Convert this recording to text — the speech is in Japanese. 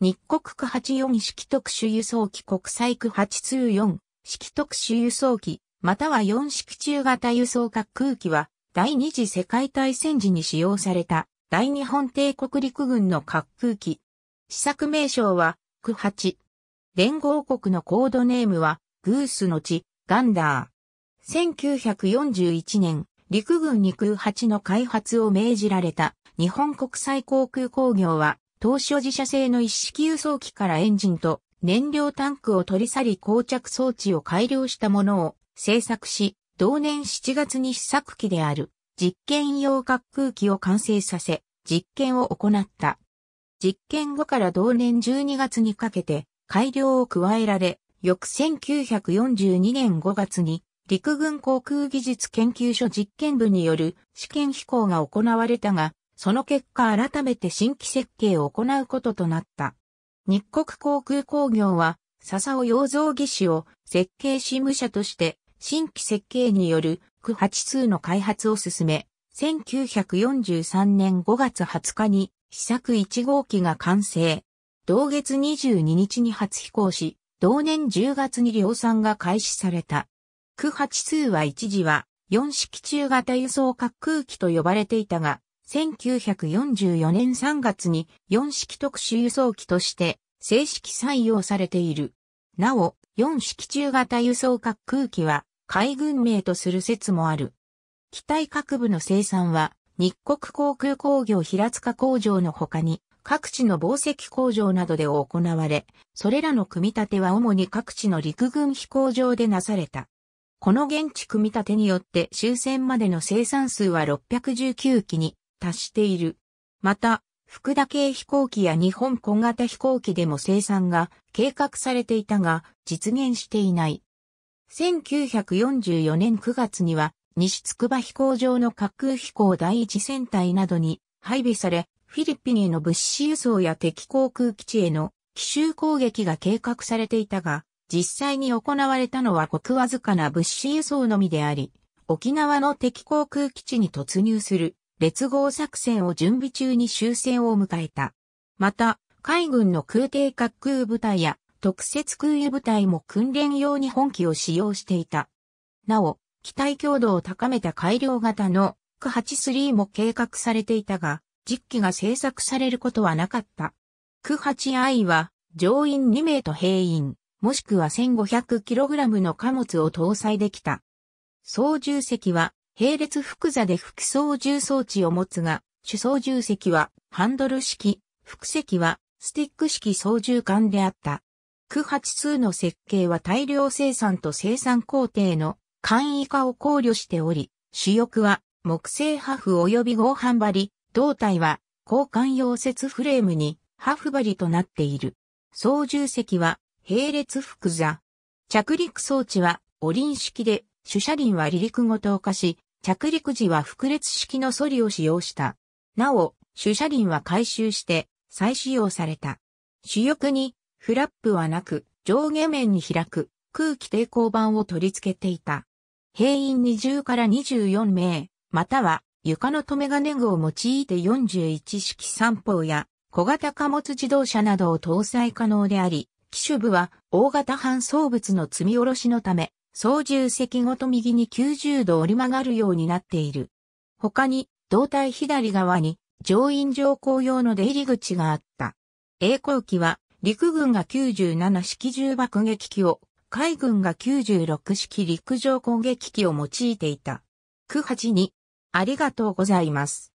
日国区84式特殊輸送機国際区824式特殊輸送機、または4式中型輸送滑空機は、第二次世界大戦時に使用された、大日本帝国陸軍の滑空機。試作名称は、区8。連合国のコードネームは、グースの地、ガンダー。1941年、陸軍に空8の開発を命じられた日本国際航空工業は当初自社製の一式輸送機からエンジンと燃料タンクを取り去り膠着装置を改良したものを製作し、同年7月に試作機である実験用滑空機を完成させ、実験を行った。実験後から同年12月にかけて改良を加えられ、翌1942年5月に陸軍航空技術研究所実験部による試験飛行が行われたが、その結果改めて新規設計を行うこととなった。日国航空工業は、笹尾洋造技師を設計事務者として新規設計による区8 2の開発を進め、1943年5月20日に試作1号機が完成。同月22日に初飛行し、同年10月に量産が開始された。区8 2は一時は4式中型輸送滑空機と呼ばれていたが、1944年3月に4式特殊輸送機として正式採用されている。なお、4式中型輸送滑空機は海軍名とする説もある。機体各部の生産は日国航空工業平塚工場の他に各地の紡績工場などで行われ、それらの組み立ては主に各地の陸軍飛行場でなされた。この現地組み立てによって終戦までの生産数は619機に達している。また、福田系飛行機や日本小型飛行機でも生産が計画されていたが、実現していない。1944年9月には、西筑波飛行場の滑空飛行第一戦隊などに配備され、フィリピンへの物資輸送や敵航空基地への奇襲攻撃が計画されていたが、実際に行われたのはごくわずかな物資輸送のみであり、沖縄の敵航空基地に突入する列合作戦を準備中に終戦を迎えた。また、海軍の空挺滑空部隊や特設空輸部隊も訓練用に本機を使用していた。なお、機体強度を高めた改良型のク83も計画されていたが、実機が製作されることはなかった。ク 8i は乗員2名と兵員、もしくは 1500kg の貨物を搭載できた。操縦席は並列複座で複層重装置を持つが、主操縦席はハンドル式、副席はスティック式操縦桿であった。982の設計は大量生産と生産工程の簡易化を考慮しており、主翼は木製ハフ及び合板張り、胴体は交換溶接フレームにハフ張りとなっている。操縦席は並列複座。着陸装置はオリン式で、主車輪は離陸ごと下し、着陸時は複列式のソリを使用した。なお、主車輪は回収して再使用された。主翼にフラップはなく上下面に開く空気抵抗板を取り付けていた。兵員20から24名、または床の留め金具を用いて41式散歩や小型貨物自動車などを搭載可能であり、機種部は大型搬送物の積み下ろしのため、操縦席ごと右に90度折り曲がるようになっている。他に、胴体左側に乗員乗降用の出入り口があった。栄光機は陸軍が97式重爆撃機を、海軍が96式陸上攻撃機を用いていた。982、ありがとうございます。